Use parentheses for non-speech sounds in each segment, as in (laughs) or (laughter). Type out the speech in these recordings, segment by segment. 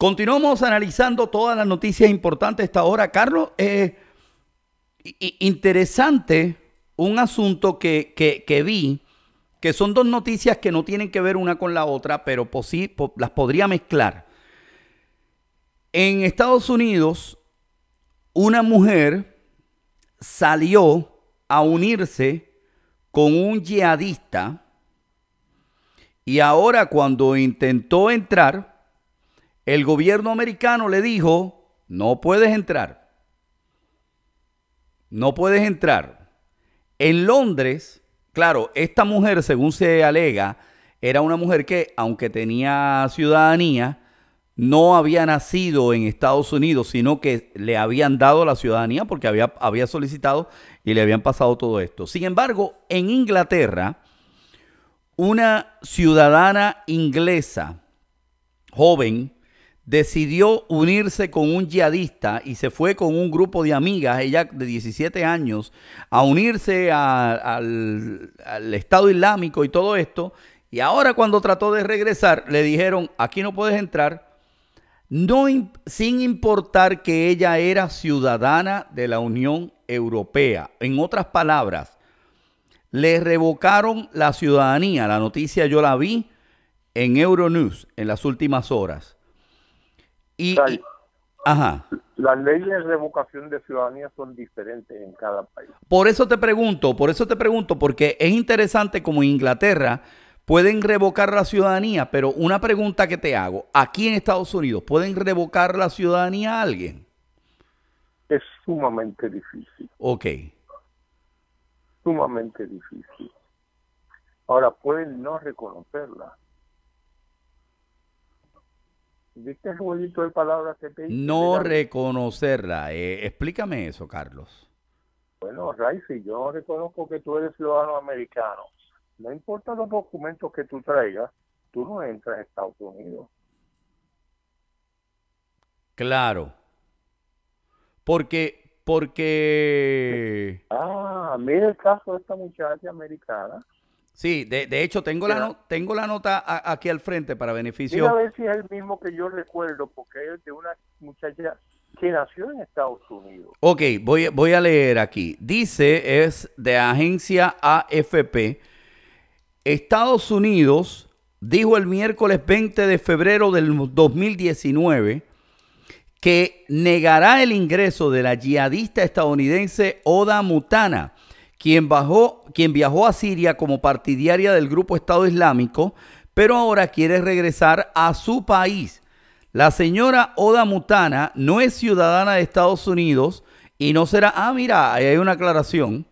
Continuamos analizando todas las noticias importantes hasta ahora, Carlos, eh, interesante un asunto que, que, vi, que son dos noticias que no tienen que ver una con la otra, pero las podría mezclar. En Estados Unidos, una mujer salió a unirse con un yihadista y ahora cuando intentó entrar, el gobierno americano le dijo, no puedes entrar. No puedes entrar. En Londres, claro, esta mujer, según se alega, era una mujer que, aunque tenía ciudadanía, no había nacido en Estados Unidos, sino que le habían dado la ciudadanía porque había, había solicitado y le habían pasado todo esto. Sin embargo, en Inglaterra, una ciudadana inglesa joven, decidió unirse con un yihadista y se fue con un grupo de amigas, ella de 17 años, a unirse al, Estado Islámico y todo esto. Y ahora cuando trató de regresar, le dijeron, aquí no puedes entrar, no, sin importar que ella era ciudadana de la Unión Europea. En otras palabras, le revocaron la ciudadanía. La noticia yo la vi en Euronews en las últimas horas. Y, Las leyes de revocación de ciudadanía son diferentes en cada país. Por eso te pregunto, por eso te pregunto, porque es interesante como en Inglaterra pueden revocar la ciudadanía, pero una pregunta que te hago, aquí en Estados Unidos, ¿pueden revocar la ciudadanía a alguien? Es sumamente difícil. Ok. Sumamente difícil. Ahora pueden no reconocerla, no reconocerla. Eh, explícame eso, Carlos. Bueno, Ray, si yo reconozco que tú eres ciudadano americano, no importa los documentos que tú traigas, tú no entras a Estados Unidos. Claro. Porque, porque... Ah, mira el caso de esta muchacha americana Sí, de, de hecho tengo la, tengo la nota aquí al frente para beneficio. a ver si es el mismo que yo recuerdo, porque es de una muchacha que nació en Estados Unidos. Ok, voy, voy a leer aquí. Dice, es de agencia AFP, Estados Unidos dijo el miércoles 20 de febrero del 2019 que negará el ingreso de la yihadista estadounidense Oda Mutana, quien bajó quien viajó a Siria como partidaria del grupo Estado Islámico, pero ahora quiere regresar a su país. La señora Oda Mutana no es ciudadana de Estados Unidos y no será, ah, mira, hay una aclaración,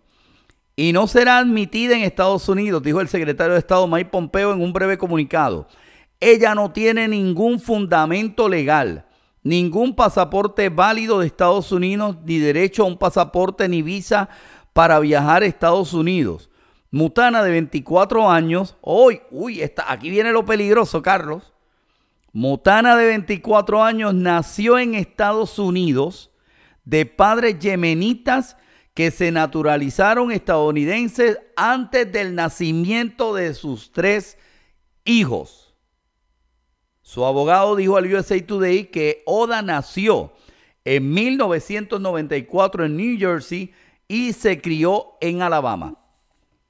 y no será admitida en Estados Unidos, dijo el secretario de Estado Mike Pompeo en un breve comunicado. Ella no tiene ningún fundamento legal, ningún pasaporte válido de Estados Unidos, ni derecho a un pasaporte, ni visa, para viajar a Estados Unidos. Mutana de 24 años, hoy, uy, está, aquí viene lo peligroso, Carlos. Mutana de 24 años nació en Estados Unidos de padres yemenitas que se naturalizaron estadounidenses antes del nacimiento de sus tres hijos. Su abogado dijo al USA Today que Oda nació en 1994 en New Jersey y se crió en Alabama.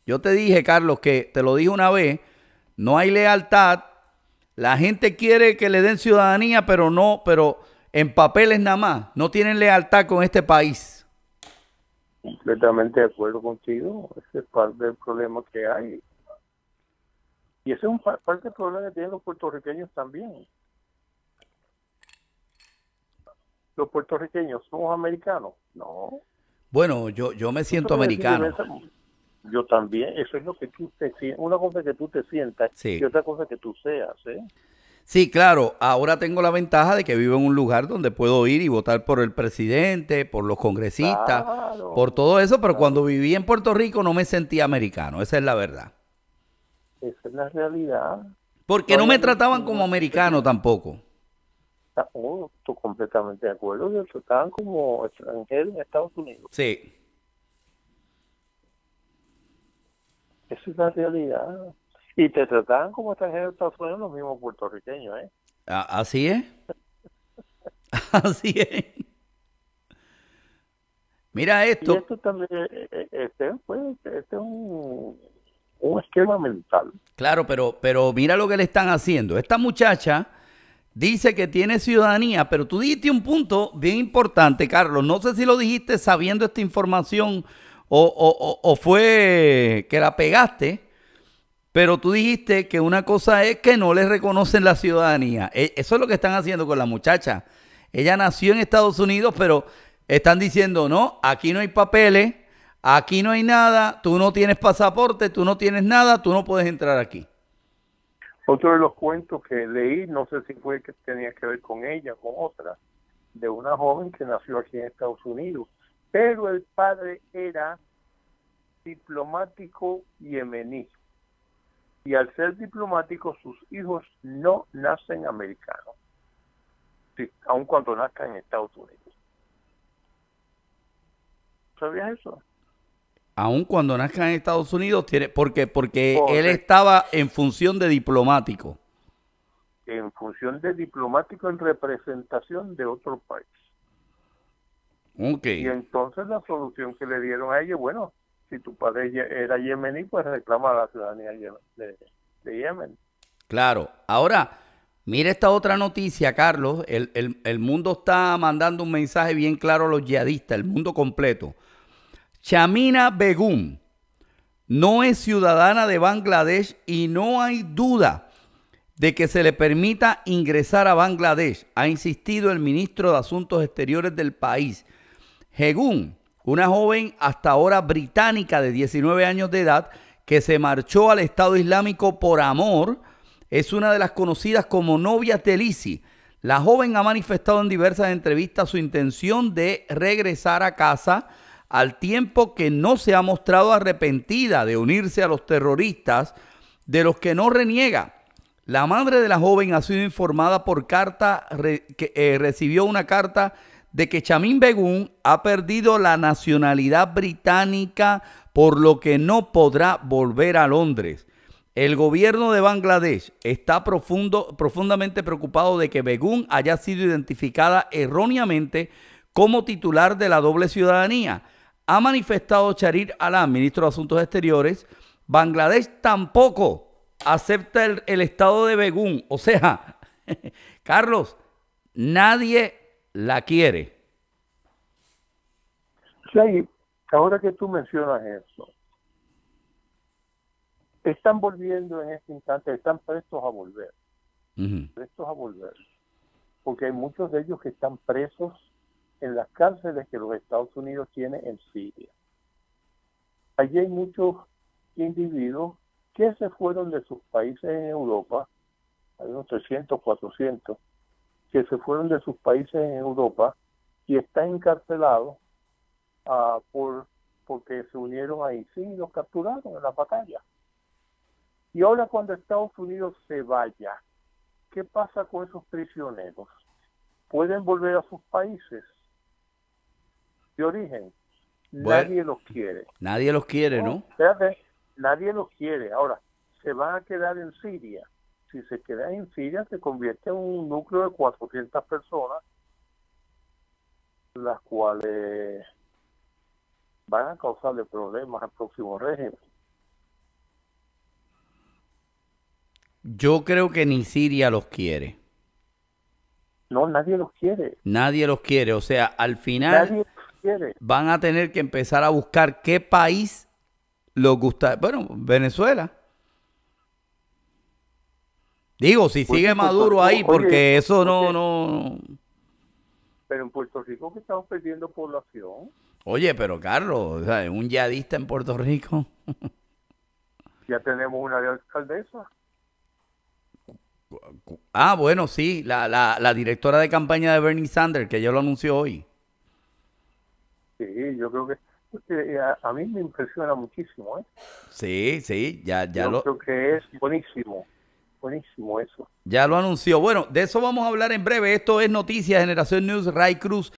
Yo te dije, Carlos, que te lo dije una vez, no hay lealtad. La gente quiere que le den ciudadanía, pero no, pero en papeles nada más. No tienen lealtad con este país. Completamente de acuerdo contigo. Ese es parte del problema que hay. Y ese es un parte del problema que tienen los puertorriqueños también. ¿Los puertorriqueños somos americanos? No. Bueno, yo, yo me siento americano. Yo también, eso es lo que tú te Una cosa que tú te sientas y otra cosa es que tú seas. ¿eh? Sí, claro, ahora tengo la ventaja de que vivo en un lugar donde puedo ir y votar por el presidente, por los congresistas, por todo eso, pero cuando viví en Puerto Rico no me sentía americano, esa es la verdad. Esa es la realidad. Porque no me trataban como americano tampoco está, completamente de acuerdo, que trataban como extranjero en Estados Unidos. Sí. Esa es la realidad. Y te trataban como extranjeros en Estados Unidos los mismos puertorriqueños, ¿eh? Ah, Así es. (laughs) Así es. Mira esto. esto también, eh, eh, este, pues, este, es un, esquema mental. Claro, pero, pero mira lo que le están haciendo. Esta muchacha dice que tiene ciudadanía, pero tú dijiste un punto bien importante, Carlos. No sé si lo dijiste sabiendo esta información o, fue que la pegaste. Pero tú dijiste que una cosa es que no le reconocen la ciudadanía. E, eso es lo que están haciendo con la muchacha. Ella nació en Estados Unidos, pero están diciendo, no, aquí no hay papeles, aquí no hay nada, tú no tienes pasaporte, tú no tienes nada, tú no puedes entrar aquí. Otro de los cuentos que leí, no sé si fue que tenía que ver con ella, o con otra, de una joven que nació aquí en Estados Unidos, pero el padre era diplomático yemení. Y al ser diplomático, sus hijos no nacen americanos, aun cuando nazcan en Estados Unidos. ¿Sabías eso? aun cuando nazca en Estados Unidos, tiene, porque, porque él estaba en función de diplomático. En función de diplomático en representación de otro país. Okay. Y entonces la solución que le dieron a ella, bueno, si tu padre era yemení, pues reclama la ciudadanía de, Yemen. Claro. Ahora, mira esta otra noticia, Carlos. El, el, el, mundo está mandando un mensaje bien claro a los yihadistas, el mundo completo. Chamina Begum no es ciudadana de Bangladesh y no hay duda de que se le permita ingresar a Bangladesh, ha insistido el ministro de Asuntos Exteriores del país. Begum, una joven hasta ahora británica de 19 años de edad que se marchó al Estado Islámico por amor, es una de las conocidas como novia de La joven ha manifestado en diversas entrevistas su intención de regresar a casa al tiempo que no se ha mostrado arrepentida de unirse a los terroristas, de los que no reniega. La madre de la joven ha sido informada por carta, que eh, recibió una carta de que Chamín Begún ha perdido la nacionalidad británica, por lo que no podrá volver a Londres. El gobierno de Bangladesh está profundo, profundamente preocupado de que Begún haya sido identificada erróneamente como titular de la doble ciudadanía ha manifestado Charir Alam, ministro de Asuntos Exteriores, Bangladesh tampoco acepta el, estado de Begún. O sea, (laughs) Carlos, nadie la quiere. Sí, ahora que tú mencionas eso, están volviendo en este instante, están prestos a volver. Prestos a volver. Porque hay muchos de ellos que están presos en las cárceles que los Estados Unidos tiene en Siria. Allí hay muchos individuos que se fueron de sus países en Europa, hay unos 300, 400, que se fueron de sus países en Europa y están encarcelados ah, por, porque se unieron a ISIS y los capturaron en la batalla. Y ahora cuando Estados Unidos se vaya, ¿qué pasa con esos prisioneros? ¿Pueden volver a sus países? de origen, nadie los quiere. Nadie los quiere, ¿no? nadie los quiere. Ahora, se van a quedar en Siria. Si se quedan en Siria, se convierte en un núcleo de 400 personas, las cuales van a causarle problemas al próximo régimen. Yo creo que ni Siria los quiere. No, nadie los quiere. Nadie los quiere. O sea, al final, Van a tener que empezar a buscar qué país los gusta. Bueno, Venezuela. Digo, si pues sigue Maduro ahí, porque eso no, no. Pero en Puerto Rico que estamos perdiendo población. Oye, pero Carlos, un yadista en Puerto Rico. ya tenemos una de alcaldesa. Ah, bueno, sí, la, la, la, directora de campaña de Bernie Sanders, que yo lo anunció hoy. Sí, yo creo que pues, eh, a, mí me impresiona muchísimo. ¿eh? Sí, sí, ya, ya Yo Creo que es buenísimo. Buenísimo eso. Ya lo anunció. Bueno, de eso vamos a hablar en breve. Esto es Noticias Generación News. Ray Cruz